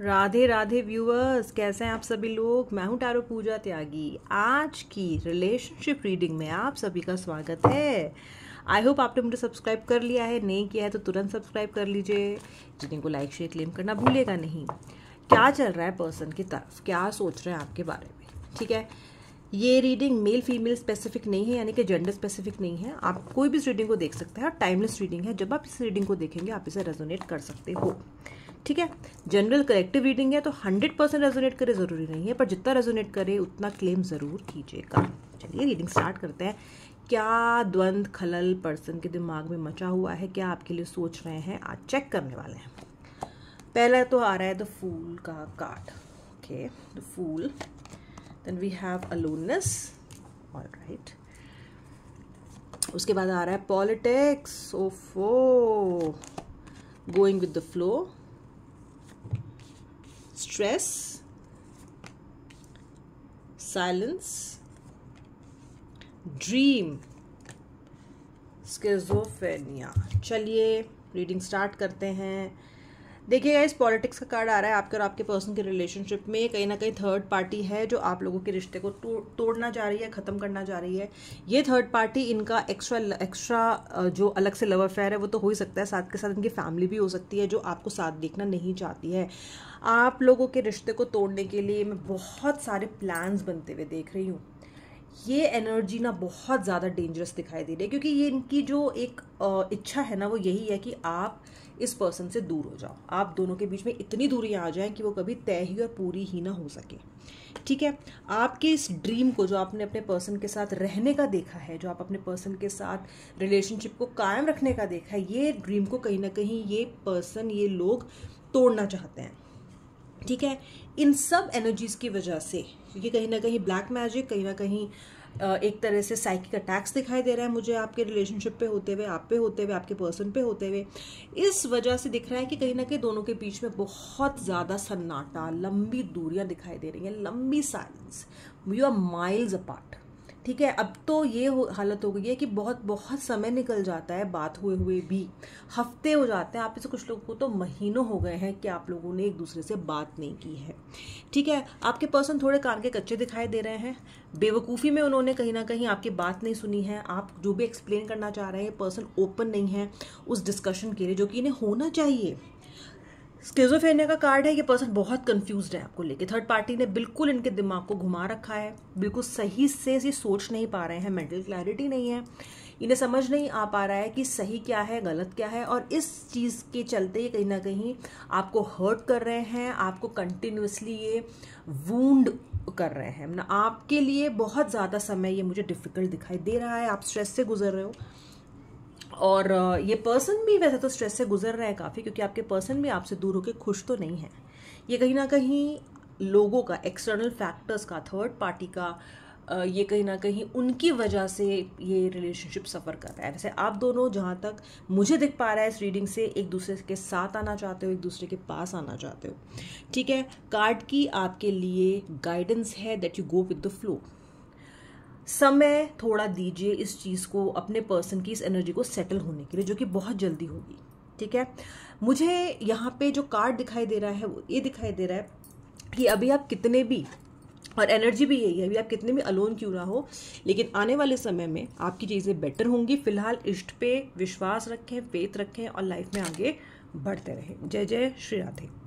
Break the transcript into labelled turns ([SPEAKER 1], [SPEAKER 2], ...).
[SPEAKER 1] Radhe Radhe viewers कैसे हैं आप सभी लोग मैं हूं टारो पूजा त्यागी आज की रिलेशनशिप रीडिंग में आप सभी का स्वागत है आई होप आपने मुझे सब्सक्राइब कर लिया है नहीं किया है तो तुरंत सब्सक्राइब कर लीजिए जिन्हें को लाइक शेयर क्लेम करना भूलेगा नहीं क्या चल रहा है पर्सन की तरफ क्या सोच रहे हैं आपके बारे में ठीक है ये रीडिंग मेल फीमेल स्पेसिफिक नहीं है यानी कि जेंडर स्पेसिफिक नहीं है आप कोई भी इस रीडिंग को देख सकते हैं और टाइमलेस रीडिंग है जब आप इस रीडिंग को देखेंगे आप इसे रेजोनेट कर सकते हो ठीक है जनरल कलेक्टिव रीडिंग है तो हंड्रेड परसेंट रेजोनेट करे ज़रूरी नहीं है पर जितना रेजोनेट करे उतना क्लेम ज़रूर कीजिएगा चलिए रीडिंग स्टार्ट करते हैं क्या द्वंद खलल पर्सन के दिमाग में मचा हुआ है क्या आपके लिए सोच रहे हैं आज चेक करने वाले हैं पहला तो आ रहा है द फूल का card okay the fool then we have aloneness all right उसके बाद आ रहा है पॉलिटिक्स ओफो going with the flow stress, silence, dream schizophrenia चलिए रीडिंग स्टार्ट करते हैं देखिएगा इस पॉलिटिक्स का कार्ड आ रहा है आपके और आपके पर्सन के रिलेशनशिप में कहीं ना कहीं थर्ड पार्टी है जो आप लोगों के रिश्ते को तो तोड़ना चाह रही है ख़त्म करना चाह रही है ये थर्ड पार्टी इनका एक्स्ट्रा एक्स्ट्रा जो अलग से लव अफेयर है वो तो हो ही सकता है साथ के साथ इनकी फैमिली भी हो सकती है जो आपको साथ देखना नहीं चाहती है आप लोगों के रिश्ते को तोड़ने के लिए मैं बहुत सारे प्लान्स बनते हुए देख रही हूँ ये एनर्जी ना बहुत ज़्यादा डेंजरस दिखाई दे रही है क्योंकि ये इनकी जो एक इच्छा है ना वो यही है कि आप इस पर्सन से दूर हो जाओ आप दोनों के बीच में इतनी दूरी आ जाएं कि वो कभी तय ही और पूरी ही ना हो सके ठीक है आपके इस ड्रीम को जो आपने अपने पर्सन के साथ रहने का देखा है जो आप अपने पर्सन के साथ रिलेशनशिप को कायम रखने का देखा है ये ड्रीम को कहीं ना कहीं ये पर्सन ये लोग तोड़ना चाहते हैं ठीक है इन सब एनर्जीज़ की वजह से क्योंकि कहीं ना कहीं ब्लैक मैजिक कहीं ना कहीं एक तरह से साइकिक अटैक्स दिखाई दे रहा है मुझे आपके रिलेशनशिप पे होते हुए आप पे होते हुए आपके पर्सन पे होते हुए इस वजह से दिख रहा है कि कहीं ना कहीं दोनों के बीच में बहुत ज़्यादा सन्नाटा लंबी दूरियां दिखाई दे रही हैं लंबी silence you are miles apart ठीक है अब तो ये हो, हालत हो गई है कि बहुत बहुत समय निकल जाता है बात हुए हुए भी हफ्ते हो जाते हैं आप इसे कुछ लोगों को तो महीनों हो गए हैं कि आप लोगों ने एक दूसरे से बात नहीं की है ठीक है आपके पर्सन थोड़े कान के कच्चे दिखाई दे रहे हैं बेवकूफ़ी में उन्होंने कहीं ना कहीं आपकी बात नहीं सुनी है आप जो भी एक्सप्लेन करना चाह रहे हैं पर्सन ओपन नहीं है उस डिस्कशन के लिए जो कि इन्हें होना चाहिए स्केजोफेनिया का कार्ड है ये पर्सन बहुत कंफ्यूज है आपको लेके थर्ड पार्टी ने बिल्कुल इनके दिमाग को घुमा रखा है बिल्कुल सही से ये सोच नहीं पा रहे हैं मेंटल क्लैरिटी नहीं है इन्हें समझ नहीं आ पा रहा है कि सही क्या है गलत क्या है और इस चीज़ के चलते कहीं ना कहीं आपको हर्ट कर रहे हैं आपको कंटिन्यूसली ये वूंड कर रहे हैं ना आपके लिए बहुत ज़्यादा समय ये मुझे डिफ़िकल्ट दिखाई दे रहा है आप स्ट्रेस से गुजर रहे हो और ये पर्सन भी वैसे तो स्ट्रेस से गुजर रहा है काफ़ी क्योंकि आपके पर्सन भी आपसे दूर होकर खुश तो नहीं है ये कहीं ना कहीं लोगों का एक्सटर्नल फैक्टर्स का थर्ड पार्टी का ये कहीं ना कहीं उनकी वजह से ये रिलेशनशिप सफ़र कर रहा है वैसे आप दोनों जहाँ तक मुझे दिख पा रहा है इस रीडिंग से एक दूसरे के साथ आना चाहते हो एक दूसरे के पास आना चाहते हो ठीक है कार्ड की आपके लिए गाइडेंस है that you go with the flow समय थोड़ा दीजिए इस चीज़ को अपने पर्सन की इस एनर्जी को सेटल होने के लिए जो कि बहुत जल्दी होगी ठीक है मुझे यहाँ पे जो कार्ड दिखाई दे रहा है वो ये दिखाई दे रहा है कि अभी आप कितने भी और एनर्जी भी यही है अभी आप कितने भी अलोन क्यों ना हो लेकिन आने वाले समय में आपकी चीज़ें बेटर होंगी फिलहाल इष्ट पे विश्वास रखें फेत रखें और लाइफ में आगे बढ़ते रहें जय जय श्री राधे